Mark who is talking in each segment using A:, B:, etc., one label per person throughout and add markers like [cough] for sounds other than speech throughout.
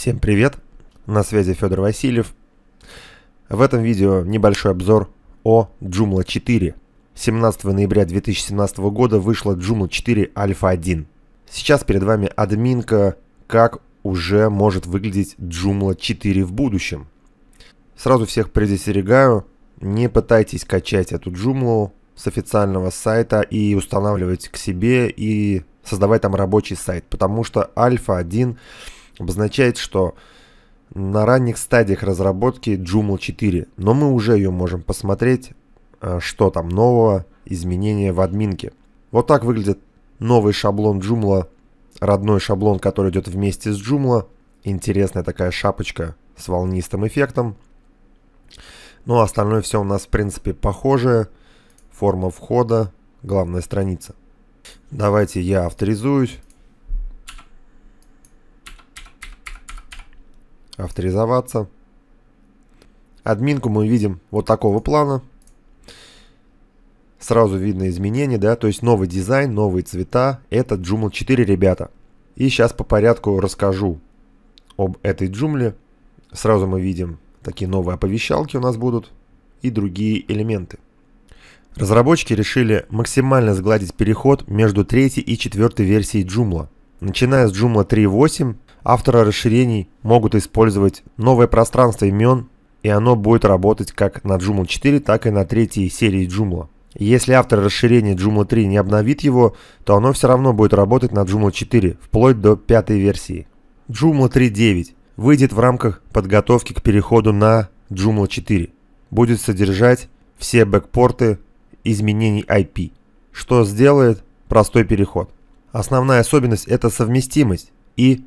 A: Всем привет, на связи Федор Васильев. В этом видео небольшой обзор о Joomla 4. 17 ноября 2017 года вышла Joomla 4 Alpha 1. Сейчас перед вами админка, как уже может выглядеть Joomla 4 в будущем. Сразу всех предостерегаю, не пытайтесь качать эту Joomla с официального сайта и устанавливать к себе и создавать там рабочий сайт, потому что Alpha 1 обозначает, что на ранних стадиях разработки Joomla 4, но мы уже ее можем посмотреть, э, что там нового, изменения в админке. Вот так выглядит новый шаблон Joomla, родной шаблон, который идет вместе с Joomla. Интересная такая шапочка с волнистым эффектом. Ну, а остальное все у нас, в принципе, похожее. Форма входа, главная страница. Давайте я авторизуюсь. авторизоваться. Админку мы видим вот такого плана. Сразу видно изменения, да, то есть новый дизайн, новые цвета. Это Joomla 4, ребята. И сейчас по порядку расскажу об этой джумле. Сразу мы видим такие новые оповещалки у нас будут и другие элементы. Разработчики решили максимально сгладить переход между третьей и четвертой версией Joomla. Начиная с Joomla 3.8, Авторы расширений могут использовать новое пространство имен, и оно будет работать как на Joomla 4, так и на третьей серии Joomla. Если автор расширения Joomla 3 не обновит его, то оно все равно будет работать на Joomla 4, вплоть до пятой версии. Joomla 3.9 выйдет в рамках подготовки к переходу на Joomla 4. Будет содержать все бэкпорты изменений IP, что сделает простой переход. Основная особенность – это совместимость и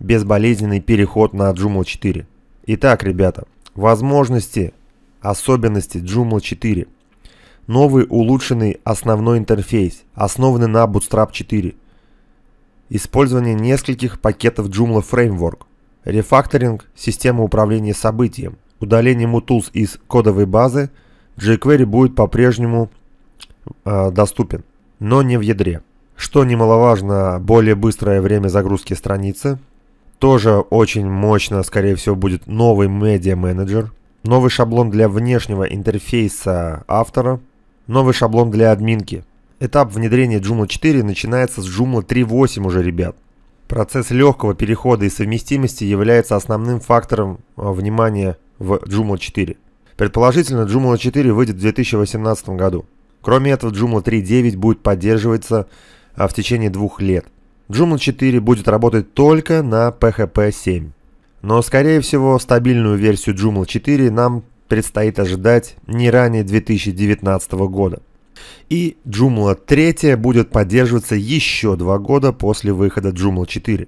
A: безболезненный переход на Joomla 4. Итак, ребята, возможности, особенности Joomla 4. Новый улучшенный основной интерфейс, основанный на Bootstrap 4. Использование нескольких пакетов Joomla Framework. Рефакторинг системы управления событием. Удаление Mutools из кодовой базы. jQuery будет по-прежнему э, доступен, но не в ядре. Что немаловажно, более быстрое время загрузки страницы – тоже очень мощно, скорее всего, будет новый медиа-менеджер, новый шаблон для внешнего интерфейса автора, новый шаблон для админки. Этап внедрения Joomla 4 начинается с Joomla 3.8 уже, ребят. Процесс легкого перехода и совместимости является основным фактором а, внимания в Joomla 4. Предположительно, Joomla 4 выйдет в 2018 году. Кроме этого, Joomla 3.9 будет поддерживаться а, в течение двух лет – Joomla 4 будет работать только на PHP 7. Но, скорее всего, стабильную версию Joomla 4 нам предстоит ожидать не ранее 2019 года. И Joomla 3 будет поддерживаться еще два года после выхода Joomla 4.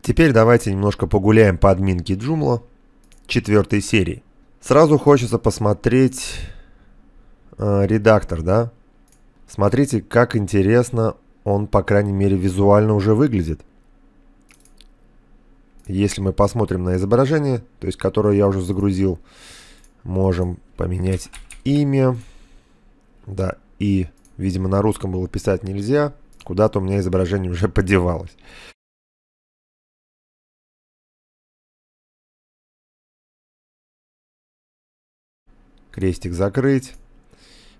A: Теперь давайте немножко погуляем по админке Joomla 4 серии. Сразу хочется посмотреть э, редактор, да? Смотрите, как интересно он, по крайней мере, визуально уже выглядит. Если мы посмотрим на изображение, то есть которое я уже загрузил, можем поменять имя. Да, и, видимо, на русском было писать нельзя. Куда-то у меня изображение уже [laughs] подевалось. Крестик закрыть.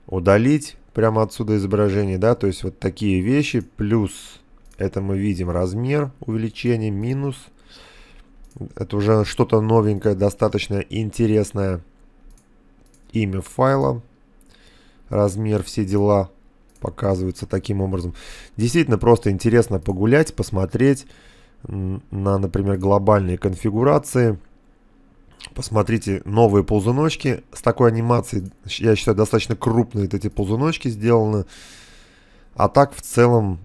A: Удалить прямо отсюда изображение, да, то есть вот такие вещи, плюс это мы видим размер увеличения, минус, это уже что-то новенькое, достаточно интересное, имя файла, размер, все дела показываются таким образом. Действительно просто интересно погулять, посмотреть на, например, глобальные конфигурации, Посмотрите новые ползуночки с такой анимацией. Я считаю, достаточно крупные вот эти ползуночки сделаны. А так, в целом,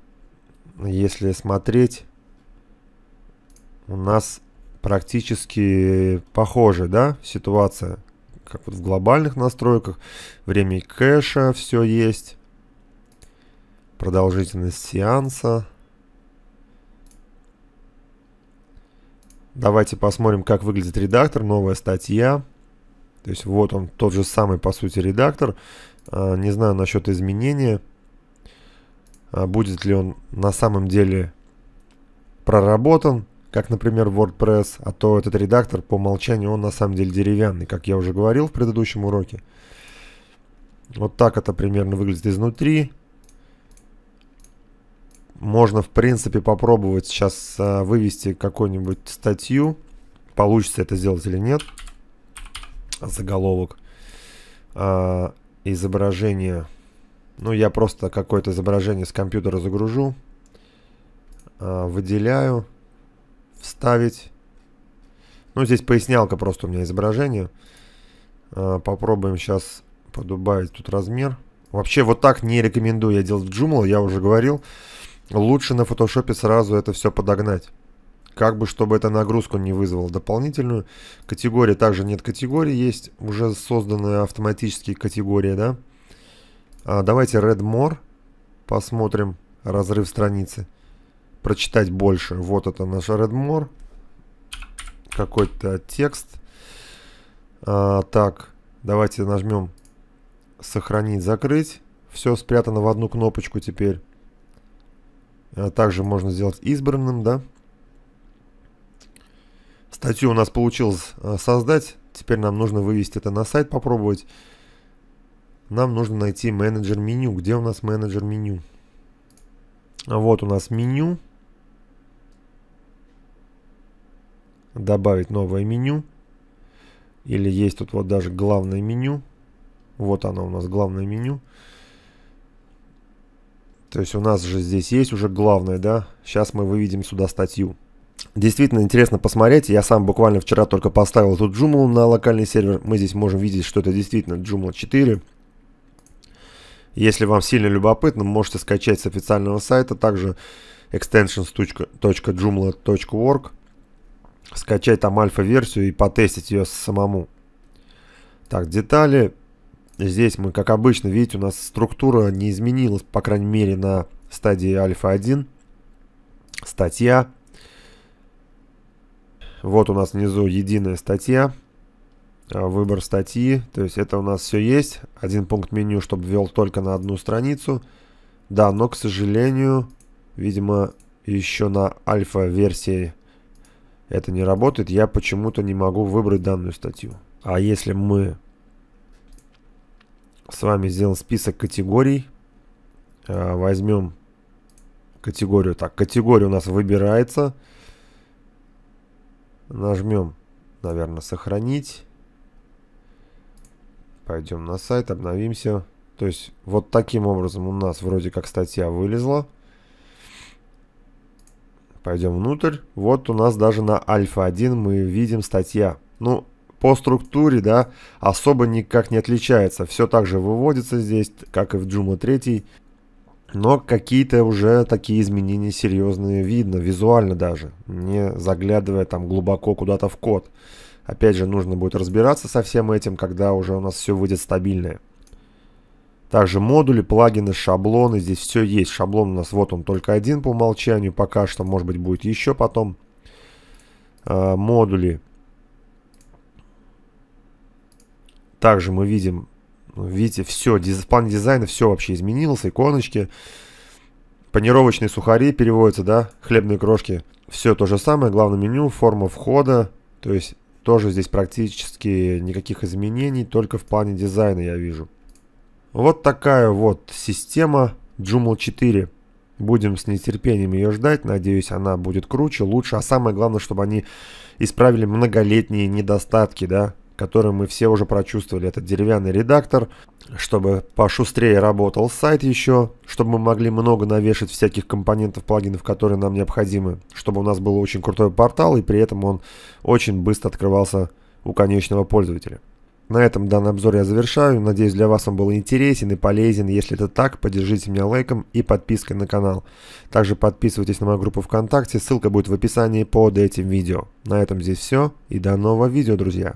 A: если смотреть, у нас практически похожа, да, ситуация. Как вот в глобальных настройках. Время кэша все есть. Продолжительность сеанса. Давайте посмотрим, как выглядит редактор, новая статья. То есть вот он, тот же самый, по сути, редактор. А, не знаю насчет изменения. А, будет ли он на самом деле проработан, как, например, WordPress. А то этот редактор по умолчанию, он на самом деле деревянный, как я уже говорил в предыдущем уроке. Вот так это примерно выглядит изнутри. Можно, в принципе, попробовать сейчас э, вывести какую-нибудь статью. Получится это сделать или нет. Заголовок. А, изображение. Ну, я просто какое-то изображение с компьютера загружу. А, выделяю. Вставить. Ну, здесь пояснялка просто у меня изображение. А, попробуем сейчас подубавить тут размер. Вообще, вот так не рекомендую я делать в Joomla, я уже говорил. Лучше на фотошопе сразу это все подогнать. Как бы, чтобы это нагрузку не вызвало дополнительную. Категории также нет категории, есть уже созданные автоматические категории, да. А давайте Redmore посмотрим разрыв страницы. Прочитать больше. Вот это наш Red Redmore. Какой-то текст. А, так, давайте нажмем сохранить, закрыть. Все спрятано в одну кнопочку теперь. Э, также можно сделать избранным, да. Статью у нас получилось э, создать. Теперь нам нужно вывести это на сайт, попробовать. Нам нужно найти менеджер меню. Где у нас менеджер меню? А вот у нас меню. Добавить новое меню. Или есть тут вот даже главное меню. Вот оно у нас, главное меню. То есть у нас же здесь есть уже главное, да? Сейчас мы выведем сюда статью. Действительно интересно посмотреть. Я сам буквально вчера только поставил тут Joomla на локальный сервер. Мы здесь можем видеть, что это действительно Joomla 4. Если вам сильно любопытно, можете скачать с официального сайта. Также extensions.joomla.org Скачать там альфа-версию и потестить ее самому. Так, детали. Здесь мы, как обычно, видите, у нас структура не изменилась, по крайней мере, на стадии альфа-1. Статья. Вот у нас внизу единая статья. А, выбор статьи. То есть это у нас все есть. Один пункт меню, чтобы ввел только на одну страницу. Да, но, к сожалению, видимо, еще на альфа-версии это не работает. Я почему-то не могу выбрать данную статью. А если мы с вами сделаем список категорий. Э, возьмем категорию. Так, категория у нас выбирается. Нажмем, наверное, сохранить. Пойдем на сайт, обновимся. То есть вот таким образом у нас вроде как статья вылезла. Пойдем внутрь. Вот у нас даже на альфа-1 мы видим статья. Ну, по структуре, да, особо никак не отличается. Все так же выводится здесь, как и в Joomla 3. Но какие-то уже такие изменения серьезные видно, визуально даже, не заглядывая там глубоко куда-то в код. Опять же, нужно будет разбираться со всем этим, когда уже у нас все выйдет стабильное. Также модули, плагины, шаблоны, здесь все есть. Шаблон у нас вот он только один по умолчанию, пока что, может быть, будет еще потом. Э, модули. Также мы видим, ну, видите, все, в плане дизайна все вообще изменилось, иконочки, панировочные сухари переводятся, да, хлебные крошки. Все то же самое, главное меню, форма входа, то есть тоже здесь практически никаких изменений, только в плане дизайна я вижу. Вот такая вот система Joomla 4. Будем с нетерпением ее ждать. Надеюсь, она будет круче, лучше. А самое главное, чтобы они исправили многолетние недостатки, да который мы все уже прочувствовали, это деревянный редактор, чтобы пошустрее работал сайт еще, чтобы мы могли много навешать всяких компонентов, плагинов, которые нам необходимы, чтобы у нас был очень крутой портал, и при этом он очень быстро открывался у конечного пользователя. На этом данный обзор я завершаю. Надеюсь, для вас он был интересен и полезен. Если это так, поддержите меня лайком и подпиской на канал. Также подписывайтесь на мою группу ВКонтакте, ссылка будет в описании под этим видео. На этом здесь все и до нового видео, друзья.